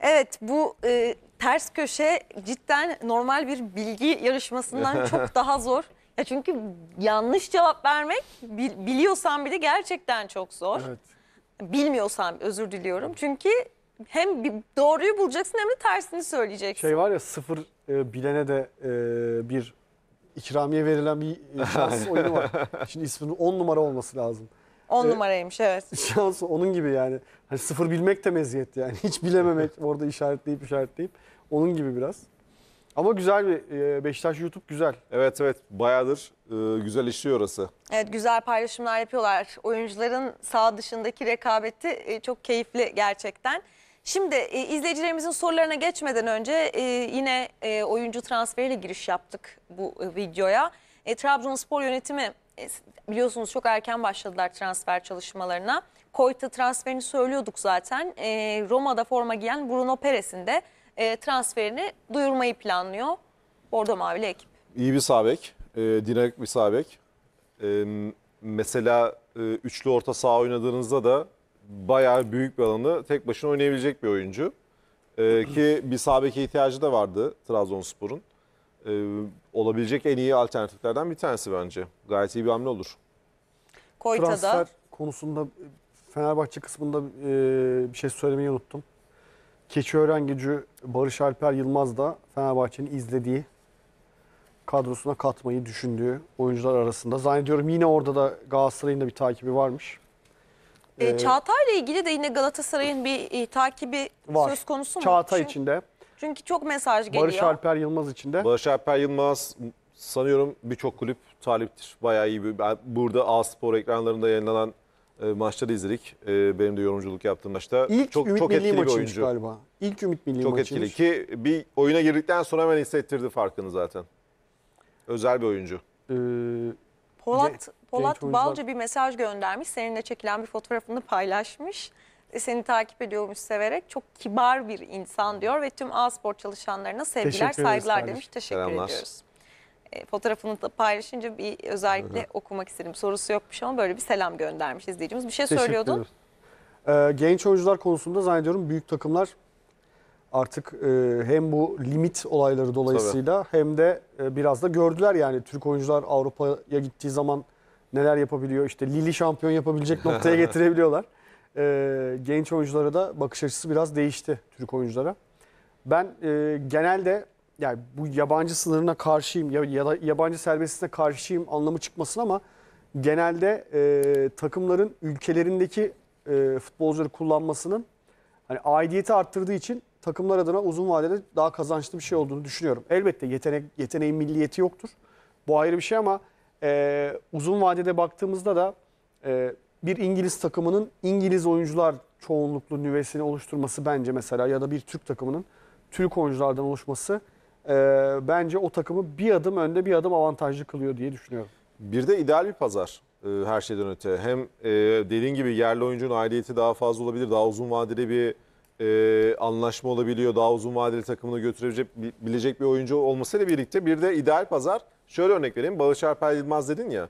Evet bu e, ters köşe cidden normal bir bilgi yarışmasından çok daha zor. Ya çünkü yanlış cevap vermek bil- biliyorsan bile gerçekten çok zor. Evet. Bilmiyorsan özür diliyorum. Çünkü hem doğruyu bulacaksın hem de tersini söyleyeceksin. Şey var ya sıfır e, bilene de e, bir ikramiye verilen bir şans oyunu var. Şimdi isminin on numara olması lazım. On e, numaraymış evet. Şans onun gibi yani. Hani sıfır bilmek de meziyet yani. Hiç bilememek orada işaretleyip işaretleyip. Onun gibi biraz. Ama güzel bir e, Beşiktaş YouTube güzel. Evet evet bayağıdır e, güzel işliyor orası. Evet güzel paylaşımlar yapıyorlar. Oyuncuların sağ dışındaki rekabeti e, çok keyifli gerçekten. Şimdi e, izleyicilerimizin sorularına geçmeden önce e, yine e, oyuncu transferiyle giriş yaptık bu e, videoya. E, Trabzonspor yönetimi e, biliyorsunuz çok erken başladılar transfer çalışmalarına. Koyta transferini söylüyorduk zaten. E, Roma'da forma giyen Bruno Peres'in de e, transferini duyurmayı planlıyor. Bordo Mavili ekip. İyi bir sabek, e, dinamik bir sabek. E, mesela e, üçlü orta saha oynadığınızda da bayağı büyük bir alanı tek başına oynayabilecek bir oyuncu. E, ki bir sabeke ihtiyacı da vardı Trabzonspor'un e, olabilecek en iyi alternatiflerden bir tanesi bence. Gayet iyi bir hamle olur. Koyta'da. Transfer konusunda Fenerbahçe kısmında e, bir şey söylemeyi unuttum. Keçiören Gücü Barış Alper Yılmaz da Fenerbahçe'nin izlediği kadrosuna katmayı düşündüğü oyuncular arasında. Zannediyorum yine orada da Galatasaray'ın da bir takibi varmış. E, e Çağatay'la ilgili de yine Galatasaray'ın bir e, takibi var. söz konusu mu? Çağatay Çünkü... için de çünkü çok mesaj geliyor. Barış Alper Yılmaz için de. Barış Alper Yılmaz sanıyorum birçok kulüp taliptir. Bayağı iyi. Bir, ben burada A Spor ekranlarında yayınlanan e, maçları izledik. E, benim de yorumculuk yaptığım maçta. İlk çok, Ümit çok Milli etkili oyuncu. galiba. İlk Ümit Milli Çok maçıymış. etkili ki bir oyuna girdikten sonra hemen hissettirdi farkını zaten. Özel bir oyuncu. Ee, Polat, Polat Balcı bir mesaj göndermiş. Seninle çekilen bir fotoğrafını paylaşmış seni takip ediyormuş severek. Çok kibar bir insan diyor ve tüm A-Spor çalışanlarına sevgiler, saygılar demiş. Teşekkür Selamlar. ediyoruz. E, fotoğrafını da paylaşınca bir özellikle okumak istedim. Sorusu yokmuş ama böyle bir selam göndermiş izleyicimiz. Bir şey Teşekkür söylüyordun. ederim. Ee, genç oyuncular konusunda zannediyorum büyük takımlar artık e, hem bu limit olayları dolayısıyla hem de e, biraz da gördüler yani Türk oyuncular Avrupa'ya gittiği zaman neler yapabiliyor. İşte Lili şampiyon yapabilecek noktaya getirebiliyorlar e, genç oyunculara da bakış açısı biraz değişti Türk oyunculara. Ben e, genelde yani bu yabancı sınırına karşıyım ya, ya da yabancı serbestliğine karşıyım anlamı çıkmasın ama genelde e, takımların ülkelerindeki e, futbolcuları kullanmasının hani aidiyeti arttırdığı için takımlar adına uzun vadede daha kazançlı bir şey olduğunu düşünüyorum. Elbette yetenek yeteneğin milliyeti yoktur. Bu ayrı bir şey ama e, uzun vadede baktığımızda da e, bir İngiliz takımının İngiliz oyuncular çoğunluklu nüvesini oluşturması bence mesela ya da bir Türk takımının Türk oyunculardan oluşması e, bence o takımı bir adım önde bir adım avantajlı kılıyor diye düşünüyorum. Bir de ideal bir pazar e, her şeyden öte. Hem e, dediğin gibi yerli oyuncunun aidiyeti daha fazla olabilir. Daha uzun vadeli bir e, anlaşma olabiliyor. Daha uzun vadeli takımını götürebilecek bir oyuncu olmasıyla birlikte bir de ideal pazar. Şöyle örnek vereyim. Bağış Alper Yılmaz dedin ya.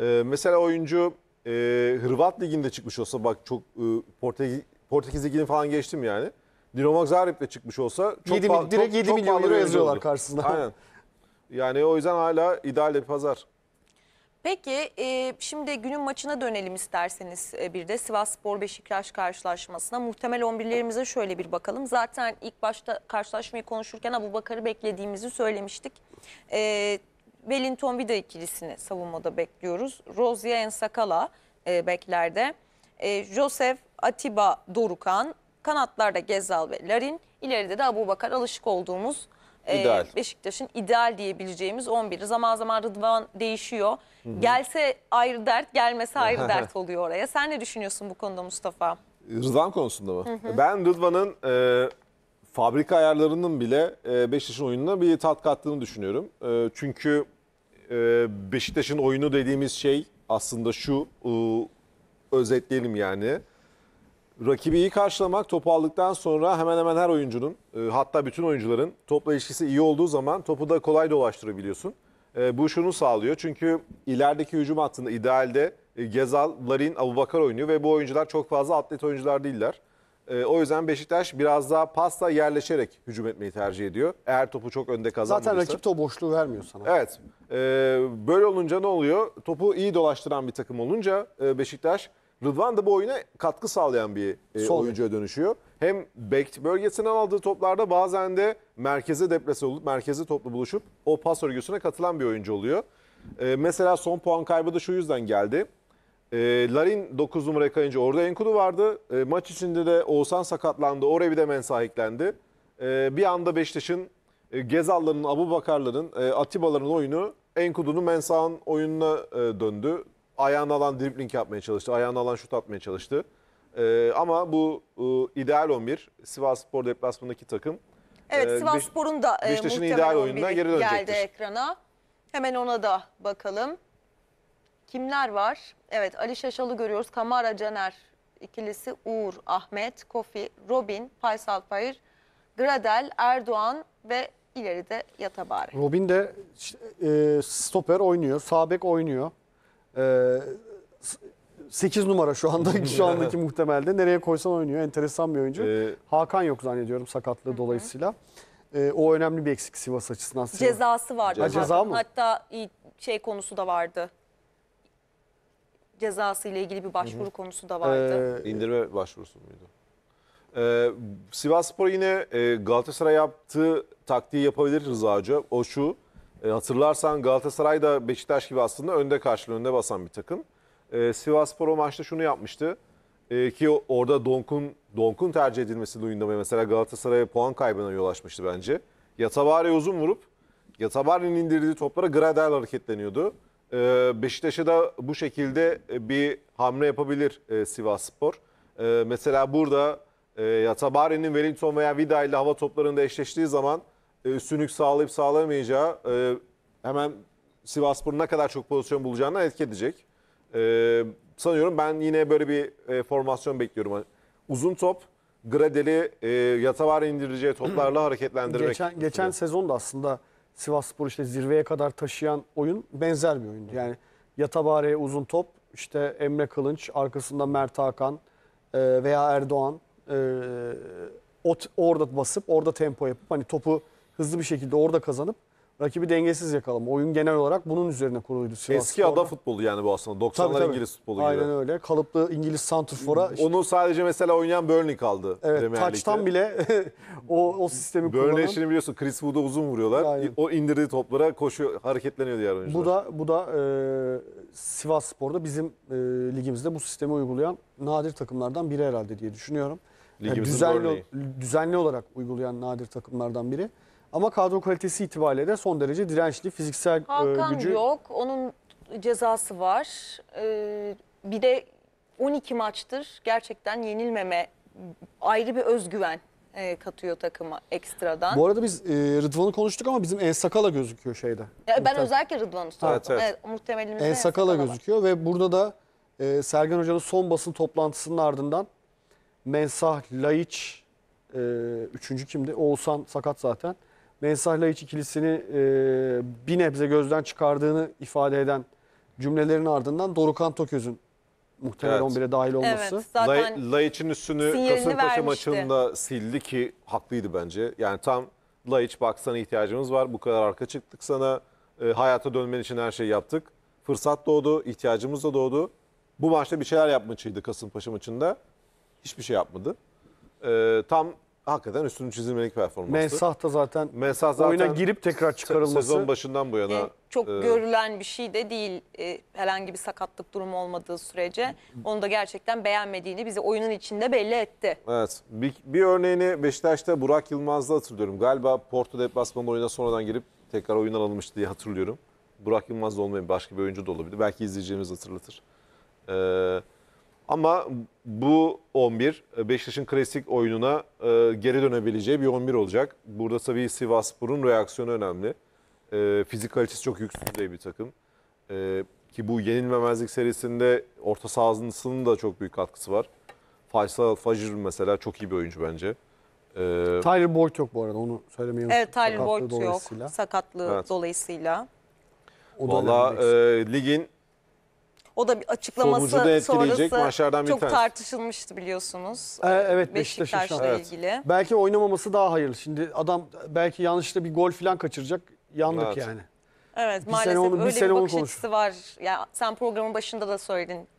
E, mesela oyuncu e, Hırvat Ligi'nde çıkmış olsa bak çok e, Portekiz, Portekiz Ligi'ni falan geçtim yani. Dinamo Zagreb'de çıkmış olsa çok 7, direkt çok, 7 milyon çok milyon euro yazıyorlar karşısına. Aynen. Yani o yüzden hala ideal bir pazar. Peki e, şimdi günün maçına dönelim isterseniz e, bir de Sivas Spor Beşiktaş karşılaşmasına. Muhtemel 11'lerimize şöyle bir bakalım. Zaten ilk başta karşılaşmayı konuşurken Abu Bakar'ı beklediğimizi söylemiştik. E, Wellington Vida ikilisini savunmada bekliyoruz. Rozya Ensakala e, beklerde. E, Josef Atiba Dorukan, kanatlarda Gezal ve Larin, ileride de Abu Bakar alışık olduğumuz e, Beşiktaş'ın ideal diyebileceğimiz 11'i. Zaman zaman Rıdvan değişiyor. Hı -hı. Gelse ayrı dert, gelmese ayrı dert oluyor oraya. Sen ne düşünüyorsun bu konuda Mustafa? Rıdvan konusunda mı? Hı hı. Ben Rıdvan'ın e, fabrika ayarlarının bile e, Beşiktaş'ın oyununa bir tat kattığını düşünüyorum. E, çünkü e, Beşiktaş'ın oyunu dediğimiz şey aslında şu özetleyelim yani. Rakibi iyi karşılamak, topu aldıktan sonra hemen hemen her oyuncunun hatta bütün oyuncuların topla ilişkisi iyi olduğu zaman topu da kolay dolaştırabiliyorsun. Bu şunu sağlıyor çünkü ilerideki hücum hattında idealde Gezal, Larin, Abubakar oynuyor ve bu oyuncular çok fazla atlet oyuncular değiller. Ee, o yüzden Beşiktaş biraz daha pasta yerleşerek hücum etmeyi tercih ediyor. Eğer topu çok önde kazandırırsa. Zaten rakip top boşluğu vermiyor sana. Evet. Ee, böyle olunca ne oluyor? Topu iyi dolaştıran bir takım olunca e, Beşiktaş Rıdvan da bu oyuna katkı sağlayan bir e, Sol oyuncuya dönüşüyor. Hem bek bölgesinden aldığı toplarda bazen de merkeze deplase olup merkeze toplu buluşup o pas örgüsüne katılan bir oyuncu oluyor. Ee, mesela son puan kaybı da şu yüzden geldi. Ee, Larin 9 numaraya kayınca orada Enkudu vardı. Ee, maç içinde de Oğuzhan sakatlandı. Oraya bir de Mensah eklendi. Ee, bir anda Beşiktaş'ın e, Gezalların, Abu Bakarların, e, Atibaların oyunu Enkudu'nun Mensah'ın oyununa e, döndü. Ayağını alan dribling yapmaya çalıştı. Ayağını alan şut atmaya çalıştı. ama bu e, ideal 11 Sivas Spor deplasmandaki takım. E, evet Sivas Spor'un da e, muhtemelen oyununa geri geldi ekrana. Hemen ona da bakalım. Kimler var? Evet Ali Şaşalı görüyoruz. Kamara Caner ikilisi Uğur, Ahmet, Kofi, Robin, Faysal Fahir, Gradel, Erdoğan ve ileride Yatabari. Robin de e, stoper oynuyor, sabek oynuyor. E, 8 numara şu anda şu andaki muhtemelde nereye koysan oynuyor. Enteresan bir oyuncu. Ee, Hakan yok zannediyorum sakatlığı dolayısıyla. Ee, o önemli bir eksik Sivas açısından. Sivas. Cezası vardı. Ceza, ceza mı? Hatta şey konusu da vardı cezası ile ilgili bir başvuru konusu da vardı. Ee, İndirme başvurusu muydu? Ee, Sivas Spor yine e, Galatasaray yaptığı taktiği yapabilir Rıza Hoca. O şu, e, hatırlarsan Galatasaray da Beşiktaş gibi aslında önde karşılığı önde basan bir takım. E, Sivas Spor o maçta şunu yapmıştı. E, ki orada Donk'un Donk'un tercih edilmesi duyunda mesela Galatasaray'a puan kaybına yol açmıştı bence. Yatabari uzun vurup Yatabari'nin indirdiği toplara Gradel hareketleniyordu. Ee, Beşiktaş'a da bu şekilde e, bir hamle yapabilir e, Sivas Spor. Ee, mesela burada e, Tabari'nin Wellington veya Vida ile hava toplarında eşleştiği zaman üstünlük sağlayıp sağlamayacağı hemen Sivas Spor'un ne kadar çok pozisyon bulacağına etki edecek. Ee, sanıyorum ben yine böyle bir formasyon bekliyorum. Hani uzun top, Gradel'i e, yatavar indireceği toplarla hareketlendirmek. Geçen, geçen sezon da aslında Sivas Spor işte zirveye kadar taşıyan oyun benzer bir oyundu. Yani Yatabare'ye uzun top, işte Emre Kılınç, arkasında Mert Hakan e, veya Erdoğan e, ot, orada basıp orada tempo yapıp hani topu hızlı bir şekilde orada kazanıp rakibi dengesiz yakalama. Oyun genel olarak bunun üzerine kuruluydu. Sivas Eski Spor'da. ada futbolu yani bu aslında. 90'lar İngiliz futbolu gibi. Aynen öyle. Kalıplı İngiliz santrfora. Işte, Onu sadece mesela oynayan Burnley kaldı. Evet taçtan bile o, o sistemi kullanan. Burnley şimdi biliyorsun Chris Wood'u uzun vuruyorlar. Aynen. O indirdiği toplara koşuyor, hareketleniyor diğer oyuncular. Bu da bu da e, Sivas Spor'da bizim e, ligimizde bu sistemi uygulayan nadir takımlardan biri herhalde diye düşünüyorum. Yani düzenli düzenli olarak uygulayan nadir takımlardan biri. Ama kadro kalitesi itibariyle de son derece dirençli fiziksel e, Hakan e, gücü. yok. Onun cezası var. E, bir de 12 maçtır gerçekten yenilmeme ayrı bir özgüven e, katıyor takıma ekstradan. Bu arada biz Rıdvan'ı konuştuk ama bizim En Sakala gözüküyor şeyde. Ya, ben Muhtemel. özellikle Rıdvan'ı sordum. Evet, evet. evet muhtemelimizde En Sakala gözüküyor ve burada da Sergen Hoca'nın son basın toplantısının ardından Mensah, Laiç, üçüncü kimdi? Oğuzhan Sakat zaten. Mensahla Laiç ikilisini e, bir nebze gözden çıkardığını ifade eden cümlelerin ardından Dorukan Toköz'ün muhtemel Evet. 11'e dahil olması. Evet Lay, Laiç'in üstünü sinyalini Kasımpaşa vermişti. maçında sildi ki haklıydı bence. Yani tam Laiç baksana ihtiyacımız var. Bu kadar arka çıktık sana. E, hayata dönmen için her şeyi yaptık. Fırsat doğdu, ihtiyacımız da doğdu. Bu maçta bir şeyler yapmacıydı Kasımpaşa maçında. Hiçbir şey yapmadı. E, tam hakikaten üstünü çizilmelik performanstı. Mensah da zaten, Mensah zaten oyuna girip tekrar çıkarılması. Sezon başından bu yana. E, çok e, görülen bir şey de değil e, herhangi bir sakatlık durumu olmadığı sürece. Onu da gerçekten beğenmediğini bize oyunun içinde belli etti. Evet bir, bir örneğini Beşiktaş'ta Burak Yılmaz'da hatırlıyorum. Galiba Porto deplasmanı oyuna sonradan girip tekrar oyun alınmıştı diye hatırlıyorum. Burak Yılmaz da olmayabilir başka bir oyuncu da olabilir. Belki izleyeceğimiz hatırlatır. Evet. Ama bu 11 e, Beşiktaş'ın klasik oyununa e, geri dönebileceği bir 11 olacak. Burada tabii Sivasspor'un reaksiyonu önemli. E, fizik kalitesi çok yüksek bir takım. E, ki bu yenilmemezlik serisinde orta sahasının da çok büyük katkısı var. Faysal Fajr mesela çok iyi bir oyuncu bence. Ee, Tyler Boyd yok bu arada onu söylemeyi unuttum. Evet Tyler Boyd yok sakatlığı evet. dolayısıyla. O Valla e, ligin o da bir açıklaması da etkileyecek sonrası maçlardan bir çok tanesi. tartışılmıştı biliyorsunuz. Ee, evet, Beşiktaş'la Beşiktaş'la evet. ilgili. Belki oynamaması daha hayırlı. Şimdi adam belki yanlışlıkla bir gol falan kaçıracak. Yandık Evet. yani. Evet Bir sene onu- bir öyle sene bir bakış açısı var. Ya sen programın başında da söyledin.